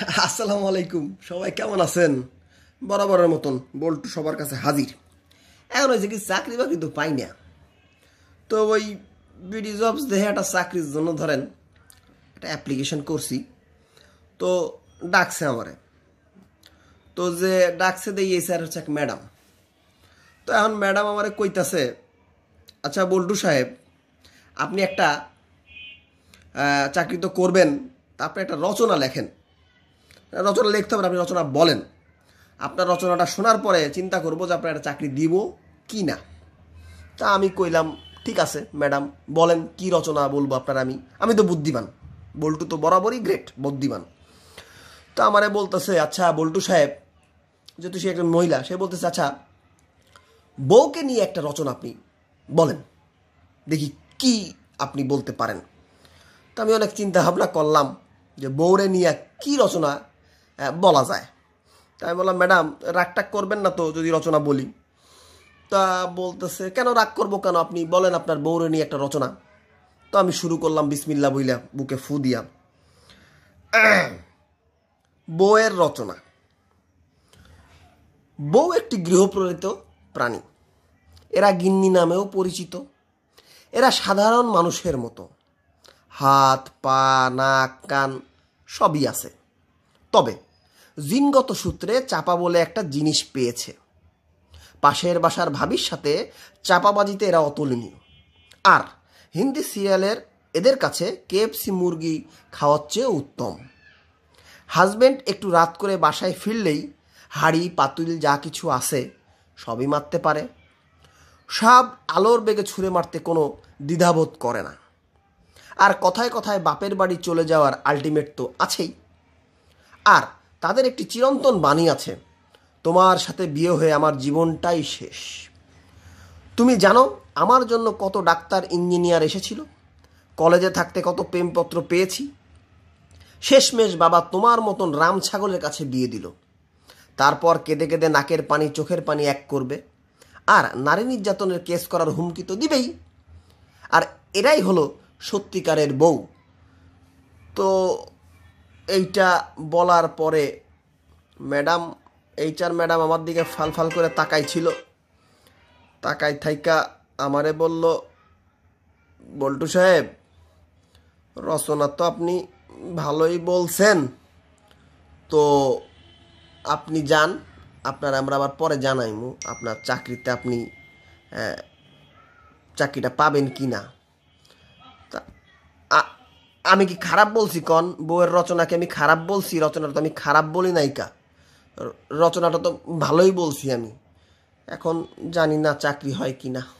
আসসালামু আলাইকুম সবাই কেমন আছেন বরাবরের মতন বল্টু সবার কাছে হাজির এখন হয়েছে কি চাকরি বাকরি তো পাই না তো ওই বিডি জবস দেহে একটা চাকরির জন্য ধরেন একটা অ্যাপ্লিকেশন করছি তো ডাকছে আমারে তো যে ডাকছে দিয়ে এই স্যার হচ্ছে এক ম্যাডাম তো এখন ম্যাডাম আমারে কইতাছে আচ্ছা বল্টু সাহেব আপনি একটা চাকরি তো করবেন তারপরে একটা রচনা লেখেন রচনা লিখতে হবে আপনি রচনা বলেন আপনার রচনাটা শোনার পরে চিন্তা করবো যে আপনার একটা চাকরি দিব কি না তা আমি কইলাম ঠিক আছে ম্যাডাম বলেন কি রচনা বলবো আপনার আমি আমি তো বুদ্ধিমান বল্টু তো বরাবরই গ্রেট বুদ্ধিমান তা আমারে বলতেছে আচ্ছা বল্টু সাহেব যেহেতু সে একজন মহিলা সে বলতেছে আচ্ছা বউকে নিয়ে একটা রচনা আপনি বলেন দেখি কি আপনি বলতে পারেন তা আমি অনেক চিন্তা ভাবনা করলাম যে বউরে নিয়ে কি রচনা হ্যাঁ, বলা যায় তাই বললাম ম্যাডাম রাগ টাগ করবেন না তো যদি রচনা বলি তা বলতেছে কেন রাগ করবো কেন আপনি বলেন আপনার বৌরে নিয়ে একটা রচনা তো আমি শুরু করলাম বিসমিল্লা বইলা বুকে ফু দিয়া বউয়ের রচনা বউ একটি গৃহপ্রেরিত প্রাণী এরা গিন্নি নামেও পরিচিত এরা সাধারণ মানুষের মতো হাত পা নাক কান সবই আছে তবে জিনগত সূত্রে চাপা বলে একটা জিনিস পেয়েছে পাশের বাসার ভাবির সাথে চাপাবাজিতে এরা অতুলনীয় আর হিন্দি সিরিয়ালের এদের কাছে কেএফসি মুরগি খাওয়ার চেয়ে উত্তম হাজব্যান্ড একটু রাত করে বাসায় ফিরলেই হাড়ি পাতুল যা কিছু আসে সবই মারতে পারে সব আলোর বেগে ছুঁড়ে মারতে কোনো দ্বিধাবোধ করে না আর কথায় কথায় বাপের বাড়ি চলে যাওয়ার আলটিমেট তো আছেই আর তাদের একটি চিরন্তন বাণী আছে তোমার সাথে বিয়ে হয়ে আমার জীবনটাই শেষ তুমি জানো আমার জন্য কত ডাক্তার ইঞ্জিনিয়ার এসেছিল কলেজে থাকতে কত প্রেমপত্র পেয়েছি শেষমেশ বাবা তোমার মতন রাম ছাগলের কাছে বিয়ে দিল তারপর কেঁদে কেঁদে নাকের পানি চোখের পানি এক করবে আর নারী নির্যাতনের কেস করার হুমকি তো দিবেই আর এরাই হলো সত্যিকারের বউ তো এইটা বলার পরে ম্যাডাম এইচআর ম্যাডাম আমার দিকে ফাল ফাল করে তাকাইছিল তাকাই থাইকা আমারে বলল বল্টু সাহেব রচনা তো আপনি ভালোই বলছেন তো আপনি যান আপনার আমরা আবার পরে জানাইমু আপনার চাকরিতে আপনি হ্যাঁ, চাকরিটা পাবেন কি না আমি কি খারাপ বলছি কন বউয়ের রচনাকে আমি খারাপ বলছি রচনাটা তো আমি খারাপ বলি নায়িকা রচনাটা তো ভালোই বলছি আমি এখন জানি না চাকরি হয় কি না